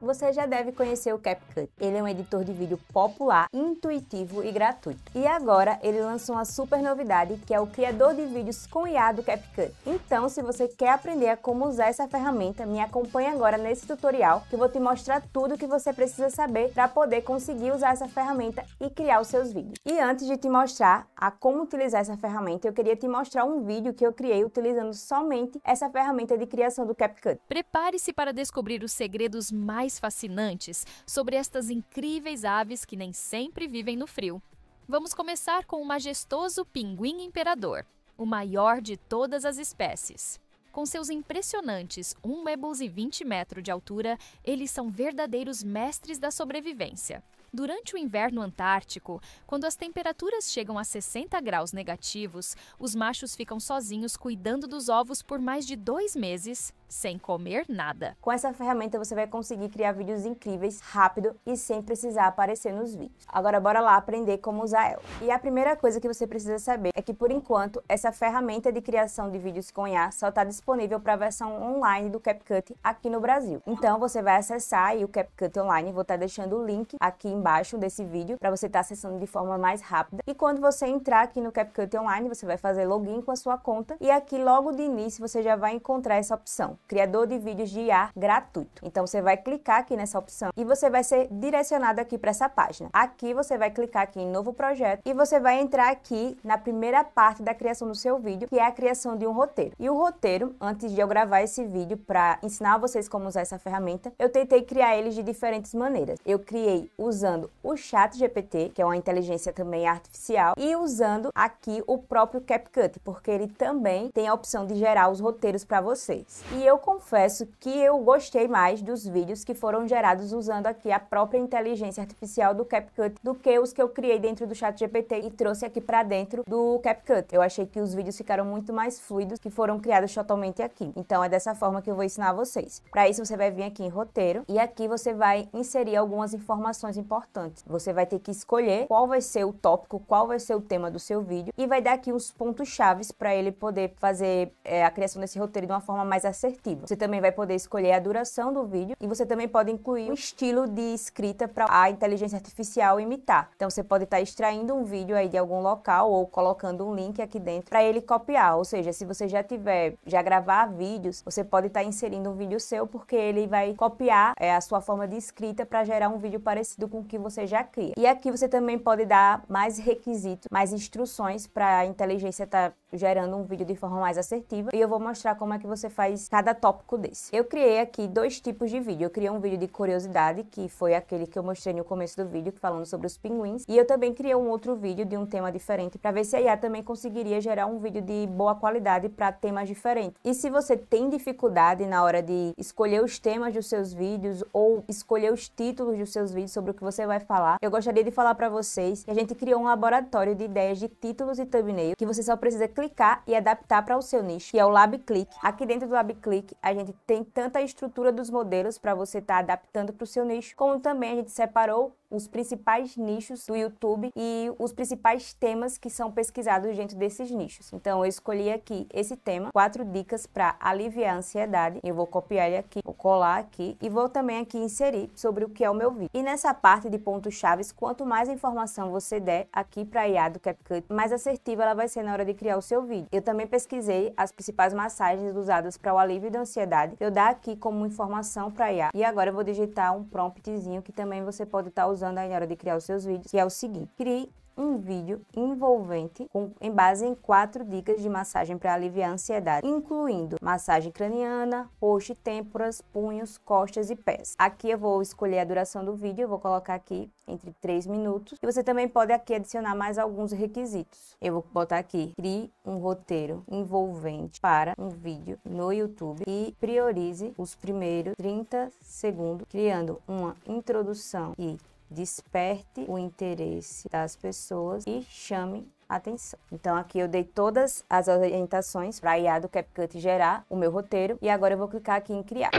você já deve conhecer o CapCut. Ele é um editor de vídeo popular, intuitivo e gratuito. E agora ele lançou uma super novidade que é o criador de vídeos com IA do CapCut. Então, se você quer aprender a como usar essa ferramenta, me acompanhe agora nesse tutorial que eu vou te mostrar tudo o que você precisa saber para poder conseguir usar essa ferramenta e criar os seus vídeos. E antes de te mostrar a como utilizar essa ferramenta, eu queria te mostrar um vídeo que eu criei utilizando somente essa ferramenta de criação do CapCut. Prepare-se para descobrir os segredos mais mais fascinantes sobre estas incríveis aves que nem sempre vivem no frio. Vamos começar com o majestoso pinguim imperador, o maior de todas as espécies. Com seus impressionantes 1,20 metros de altura, eles são verdadeiros mestres da sobrevivência. Durante o inverno antártico, quando as temperaturas chegam a 60 graus negativos, os machos ficam sozinhos cuidando dos ovos por mais de dois meses, sem comer nada. Com essa ferramenta você vai conseguir criar vídeos incríveis, rápido e sem precisar aparecer nos vídeos. Agora bora lá aprender como usar ela. E a primeira coisa que você precisa saber é que por enquanto essa ferramenta de criação de vídeos com IA só está disponível para a versão online do CapCut aqui no Brasil. Então você vai acessar o CapCut online, vou estar tá deixando o link aqui embaixo desse vídeo para você estar tá acessando de forma mais rápida. E quando você entrar aqui no CapCut Online, você vai fazer login com a sua conta e aqui logo de início você já vai encontrar essa opção, criador de vídeos de IA gratuito. Então você vai clicar aqui nessa opção e você vai ser direcionado aqui para essa página. Aqui você vai clicar aqui em novo projeto e você vai entrar aqui na primeira parte da criação do seu vídeo, que é a criação de um roteiro. E o roteiro, antes de eu gravar esse vídeo para ensinar vocês como usar essa ferramenta, eu tentei criar eles de diferentes maneiras. Eu criei usando usando o Chat GPT, que é uma inteligência também artificial, e usando aqui o próprio CapCut, porque ele também tem a opção de gerar os roteiros para vocês. E eu confesso que eu gostei mais dos vídeos que foram gerados usando aqui a própria inteligência artificial do CapCut do que os que eu criei dentro do Chat GPT e trouxe aqui para dentro do CapCut. Eu achei que os vídeos ficaram muito mais fluidos que foram criados totalmente aqui. Então é dessa forma que eu vou ensinar vocês. Para isso você vai vir aqui em roteiro e aqui você vai inserir algumas informações importantes importante. Você vai ter que escolher qual vai ser o tópico, qual vai ser o tema do seu vídeo e vai dar aqui os pontos chaves para ele poder fazer é, a criação desse roteiro de uma forma mais assertiva. Você também vai poder escolher a duração do vídeo e você também pode incluir um estilo de escrita para a inteligência artificial imitar. Então você pode estar tá extraindo um vídeo aí de algum local ou colocando um link aqui dentro para ele copiar. Ou seja, se você já tiver já gravar vídeos, você pode estar tá inserindo um vídeo seu porque ele vai copiar é, a sua forma de escrita para gerar um vídeo parecido com que você já cria. E aqui você também pode dar mais requisitos, mais instruções para a inteligência estar tá gerando um vídeo de forma mais assertiva e eu vou mostrar como é que você faz cada tópico desse. Eu criei aqui dois tipos de vídeo. Eu criei um vídeo de curiosidade, que foi aquele que eu mostrei no começo do vídeo, falando sobre os pinguins, e eu também criei um outro vídeo de um tema diferente para ver se a IA também conseguiria gerar um vídeo de boa qualidade para temas diferentes. E se você tem dificuldade na hora de escolher os temas dos seus vídeos ou escolher os títulos dos seus vídeos sobre o que você vai falar, eu gostaria de falar para vocês que a gente criou um laboratório de ideias de títulos e thumbnail que você só precisa clicar e adaptar para o seu nicho, que é o Lab Click. Aqui dentro do Lab Click, a gente tem tanto a estrutura dos modelos para você estar tá adaptando para o seu nicho, como também a gente separou os principais nichos do YouTube e os principais temas que são pesquisados dentro desses nichos. Então, eu escolhi aqui esse tema, quatro dicas para aliviar a ansiedade. Eu vou copiar ele aqui, vou colar aqui e vou também aqui inserir sobre o que é o meu vídeo. E nessa parte de pontos chaves, quanto mais informação você der aqui para IA do CapCut, mais assertiva ela vai ser na hora de criar o seu vídeo. Eu também pesquisei as principais massagens usadas para o alívio da ansiedade. Eu dar aqui como informação para IA. E agora eu vou digitar um promptzinho que também você pode estar tá usando usando aí na hora de criar os seus vídeos, que é o seguinte: crie um vídeo envolvente com, em base em quatro dicas de massagem para aliviar a ansiedade, incluindo massagem craniana, rosto e têmporas, punhos, costas e pés. Aqui eu vou escolher a duração do vídeo, eu vou colocar aqui entre 3 minutos. E você também pode aqui adicionar mais alguns requisitos. Eu vou botar aqui, crie um roteiro envolvente para um vídeo no YouTube e priorize os primeiros 30 segundos, criando uma introdução e desperte o interesse das pessoas e chame atenção. Então aqui eu dei todas as orientações para a IA do CapCut gerar o meu roteiro e agora eu vou clicar aqui em criar.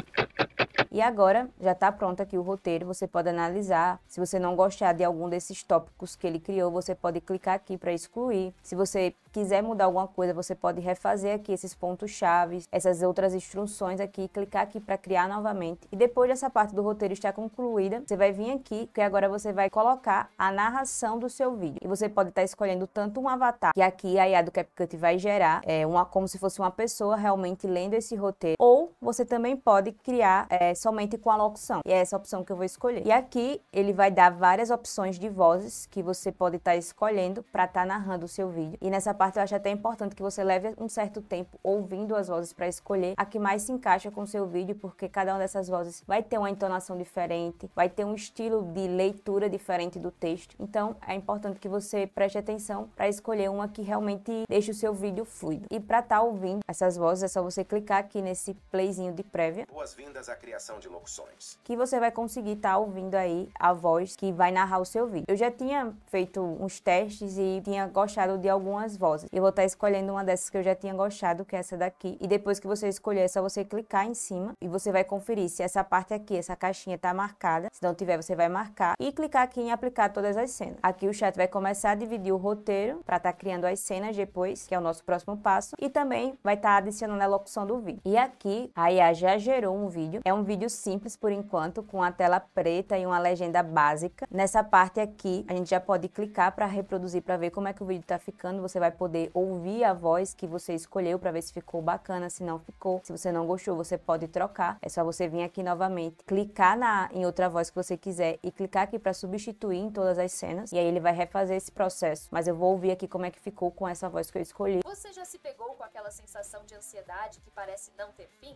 E agora já está pronto aqui o roteiro, você pode analisar. Se você não gostar de algum desses tópicos que ele criou, você pode clicar aqui para excluir. Se você quiser mudar alguma coisa, você pode refazer aqui esses pontos chaves, essas outras instruções aqui, clicar aqui para criar novamente. E depois dessa parte do roteiro estar concluída, você vai vir aqui, que agora você vai colocar a narração do seu vídeo. E você pode estar tá escolhendo tanto um avatar, que aqui a IA do CapCut vai gerar, é, uma, como se fosse uma pessoa realmente lendo esse roteiro, ou você também pode criar é, somente com a locução. E é essa opção que eu vou escolher. E aqui ele vai dar várias opções de vozes que você pode estar tá escolhendo para estar tá narrando o seu vídeo. E nessa parte eu acho até importante que você leve um certo tempo ouvindo as vozes para escolher a que mais se encaixa com o seu vídeo, porque cada uma dessas vozes vai ter uma entonação diferente, vai ter um estilo de leitura diferente do texto. Então é importante que você preste atenção para escolher uma que realmente deixe o seu vídeo fluido. E para estar tá ouvindo essas vozes é só você clicar aqui nesse playzinho de prévia. Boas-vindas à criação de locuções. Que você vai conseguir estar tá ouvindo aí a voz que vai narrar o seu vídeo. Eu já tinha feito uns testes e tinha gostado de algumas vozes rosas. Eu vou estar tá escolhendo uma dessas que eu já tinha gostado, que é essa daqui. E depois que você escolher, é só você clicar em cima e você vai conferir se essa parte aqui, essa caixinha tá marcada. Se não tiver, você vai marcar e clicar aqui em aplicar todas as cenas. Aqui o chat vai começar a dividir o roteiro para estar tá criando as cenas depois, que é o nosso próximo passo. E também vai estar tá adicionando a locução do vídeo. E aqui, a IA já gerou um vídeo. É um vídeo simples por enquanto, com a tela preta e uma legenda básica. Nessa parte aqui, a gente já pode clicar para reproduzir para ver como é que o vídeo tá ficando. Você vai poder ouvir a voz que você escolheu para ver se ficou bacana, se não ficou. Se você não gostou, você pode trocar. É só você vir aqui novamente, clicar na em outra voz que você quiser e clicar aqui para substituir em todas as cenas. E aí ele vai refazer esse processo. Mas eu vou ouvir aqui como é que ficou com essa voz que eu escolhi. Você já se pegou com aquela sensação de ansiedade que parece não ter fim?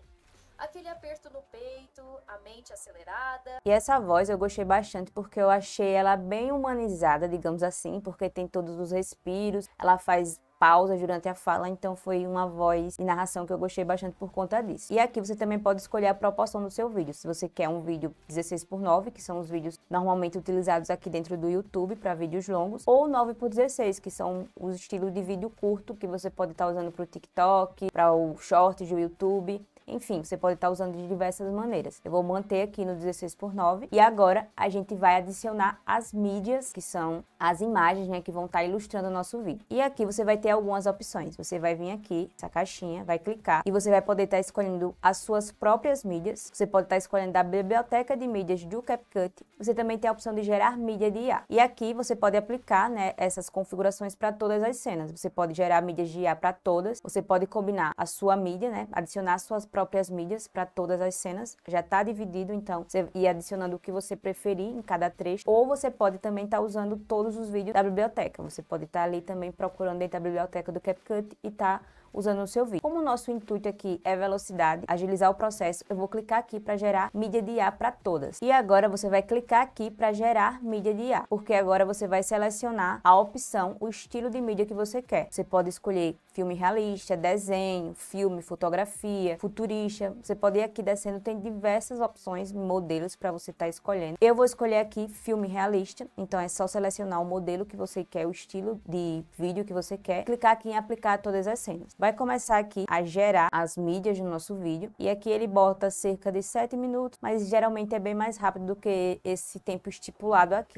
aquele aperto no peito, a mente acelerada. E essa voz eu gostei bastante porque eu achei ela bem humanizada, digamos assim, porque tem todos os respiros, ela faz pausa durante a fala, então foi uma voz e narração que eu gostei bastante por conta disso. E aqui você também pode escolher a proporção do seu vídeo, se você quer um vídeo 16 por 9, que são os vídeos normalmente utilizados aqui dentro do YouTube para vídeos longos, ou 9 por 16, que são os estilos de vídeo curto que você pode estar tá usando para o TikTok, para o short do YouTube. Enfim, você pode estar usando de diversas maneiras. Eu vou manter aqui no 16 por 9 e agora a gente vai adicionar as mídias, que são as imagens, né, que vão estar ilustrando o nosso vídeo. E aqui você vai ter algumas opções. Você vai vir aqui, essa caixinha, vai clicar e você vai poder estar escolhendo as suas próprias mídias. Você pode estar escolhendo da biblioteca de mídias do CapCut. Você também tem a opção de gerar mídia de IA. E aqui você pode aplicar, né, essas configurações para todas as cenas. Você pode gerar mídias de IA para todas. Você pode combinar a sua mídia, né, adicionar as suas próprias mídias para todas as cenas. Já está dividido, então você ir adicionando o que você preferir em cada trecho. Ou você pode também estar tá usando todos os vídeos da biblioteca. Você pode estar tá ali também procurando dentro da biblioteca do CapCut e está tá usando o seu vídeo. Como o nosso intuito aqui é velocidade, agilizar o processo, eu vou clicar aqui para gerar mídia de IA para todas. E agora você vai clicar aqui para gerar mídia de IA, porque agora você vai selecionar a opção, o estilo de mídia que você quer. Você pode escolher filme realista, desenho, filme, fotografia, futurista. Você pode ir aqui descendo, tem diversas opções, modelos para você estar tá escolhendo. Eu vou escolher aqui filme realista, então é só selecionar o modelo que você quer, o estilo de vídeo que você quer, clicar aqui em aplicar todas as cenas vai começar aqui a gerar as mídias do nosso vídeo. E aqui ele bota cerca de 7 minutos, mas geralmente é bem mais rápido do que esse tempo estipulado aqui.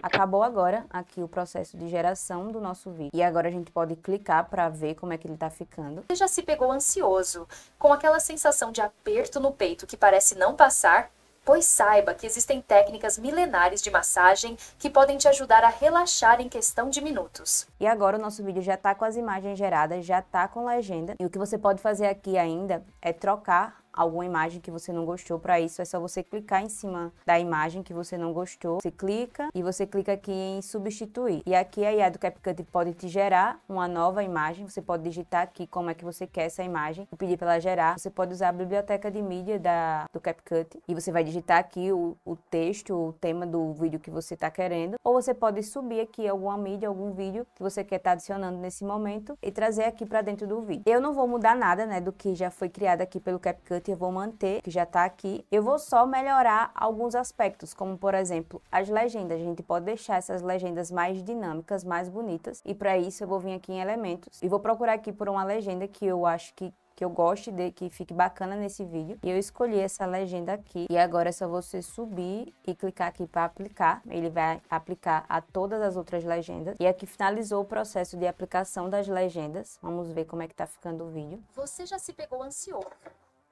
Acabou agora aqui o processo de geração do nosso vídeo. E agora a gente pode clicar para ver como é que ele está ficando. Você já se pegou ansioso, com aquela sensação de aperto no peito que parece não passar? pois saiba que existem técnicas milenares de massagem que podem te ajudar a relaxar em questão de minutos. E agora o nosso vídeo já está com as imagens geradas, já está com legenda. E o que você pode fazer aqui ainda é trocar alguma imagem que você não gostou. Para isso é só você clicar em cima da imagem que você não gostou. Você clica e você clica aqui em substituir. E aqui a IA do CapCut pode te gerar uma nova imagem. Você pode digitar aqui como é que você quer essa imagem e pedir para ela gerar. Você pode usar a biblioteca de mídia da, do CapCut e você vai digitar aqui o, o texto, o tema do vídeo que você está querendo. Ou você pode subir aqui alguma mídia, algum vídeo que você quer estar tá adicionando nesse momento e trazer aqui para dentro do vídeo. Eu não vou mudar nada né, do que já foi criado aqui pelo CapCut eu vou manter, que já está aqui. Eu vou só melhorar alguns aspectos, como por exemplo, as legendas. A gente pode deixar essas legendas mais dinâmicas, mais bonitas. E para isso eu vou vir aqui em elementos e vou procurar aqui por uma legenda que eu acho que que eu goste de que fique bacana nesse vídeo. E eu escolhi essa legenda aqui e agora é só você subir e clicar aqui para aplicar. Ele vai aplicar a todas as outras legendas. E aqui finalizou o processo de aplicação das legendas. Vamos ver como é que tá ficando o vídeo. Você já se pegou ansioso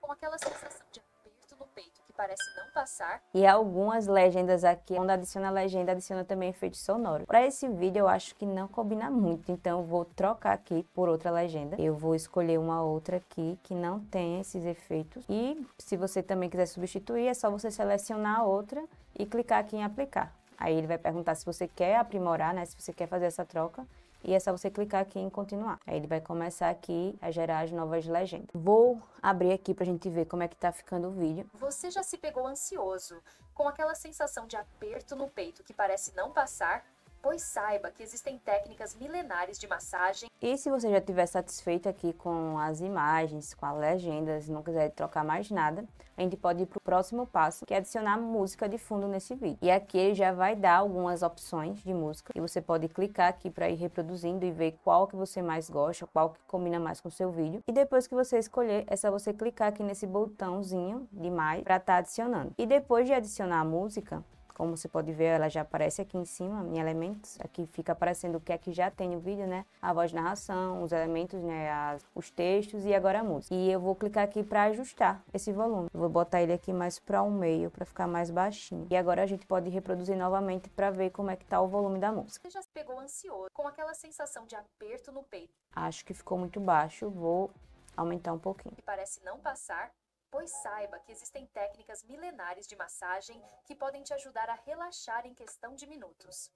com aquela sensação de aperto no peito que parece não passar. E algumas legendas aqui, quando adiciona legenda, adiciona também efeito sonoro. Para esse vídeo eu acho que não combina muito, então vou trocar aqui por outra legenda. Eu vou escolher uma outra aqui que não tem esses efeitos. E se você também quiser substituir, é só você selecionar a outra e clicar aqui em aplicar. Aí ele vai perguntar se você quer aprimorar, né? Se você quer fazer essa troca e é só você clicar aqui em continuar. Aí ele vai começar aqui a gerar as novas legendas. Vou abrir aqui pra gente ver como é que tá ficando o vídeo. Você já se pegou ansioso, com aquela sensação de aperto no peito que parece não passar pois saiba que existem técnicas milenares de massagem. E se você já estiver satisfeito aqui com as imagens, com as legendas, não quiser trocar mais nada, a gente pode ir para o próximo passo, que é adicionar música de fundo nesse vídeo. E aqui ele já vai dar algumas opções de música, e você pode clicar aqui para ir reproduzindo e ver qual que você mais gosta, qual que combina mais com o seu vídeo. E depois que você escolher, é só você clicar aqui nesse botãozinho de mais para estar tá adicionando. E depois de adicionar a música, como você pode ver, ela já aparece aqui em cima, em elementos. Aqui fica aparecendo o que é que já tem no vídeo, né? A voz de narração, os elementos, né? As, os textos e agora a música. E eu vou clicar aqui para ajustar esse volume. vou botar ele aqui mais para o um meio, para ficar mais baixinho. E agora a gente pode reproduzir novamente para ver como é que tá o volume da música. Você já se pegou ansioso, com aquela sensação de aperto no peito. Acho que ficou muito baixo, vou aumentar um pouquinho. E parece não passar pois saiba que existem técnicas milenares de massagem que podem te ajudar a relaxar em questão de minutos.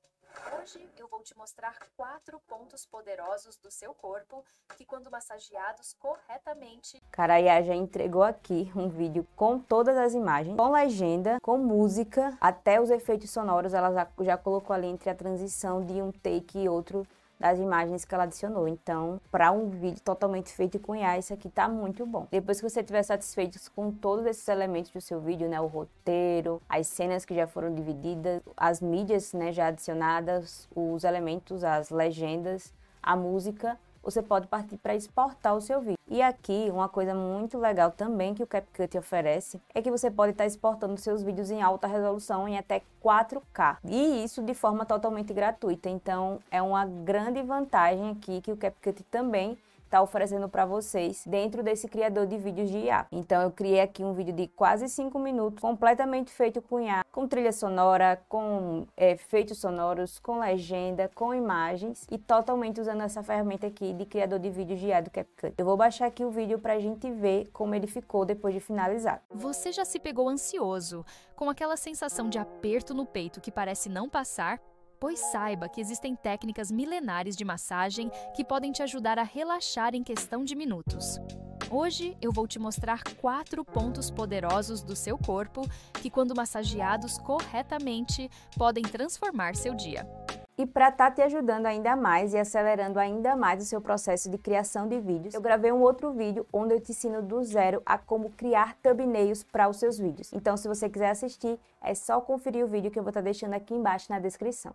Hoje eu vou te mostrar quatro pontos poderosos do seu corpo que, quando massageados corretamente. Caraiá já entregou aqui um vídeo com todas as imagens, com legenda, com música, até os efeitos sonoros. Ela já colocou ali entre a transição de um take e outro das imagens que ela adicionou. Então, para um vídeo totalmente feito com IA, isso aqui tá muito bom. Depois que você estiver satisfeito com todos esses elementos do seu vídeo, né, o roteiro, as cenas que já foram divididas, as mídias, né, já adicionadas, os elementos, as legendas, a música, você pode partir para exportar o seu vídeo. E aqui, uma coisa muito legal também que o CapCut oferece é que você pode estar exportando seus vídeos em alta resolução em até 4K. E isso de forma totalmente gratuita. Então, é uma grande vantagem aqui que o CapCut também estar tá oferecendo para vocês dentro desse criador de vídeos de IA. Então eu criei aqui um vídeo de quase 5 minutos, completamente feito com IA, com trilha sonora, com é, efeitos sonoros, com legenda, com imagens e totalmente usando essa ferramenta aqui de criador de vídeos de IA do CapCut. Eu vou baixar aqui o vídeo para a gente ver como ele ficou depois de finalizado. Você já se pegou ansioso, com aquela sensação de aperto no peito que parece não passar? pois saiba que existem técnicas milenares de massagem que podem te ajudar a relaxar em questão de minutos. Hoje eu vou te mostrar quatro pontos poderosos do seu corpo que, quando massageados corretamente, podem transformar seu dia. E para estar tá te ajudando ainda mais e acelerando ainda mais o seu processo de criação de vídeos, eu gravei um outro vídeo onde eu te ensino do zero a como criar thumbnails para os seus vídeos. Então, se você quiser assistir, é só conferir o vídeo que eu vou estar tá deixando aqui embaixo na descrição.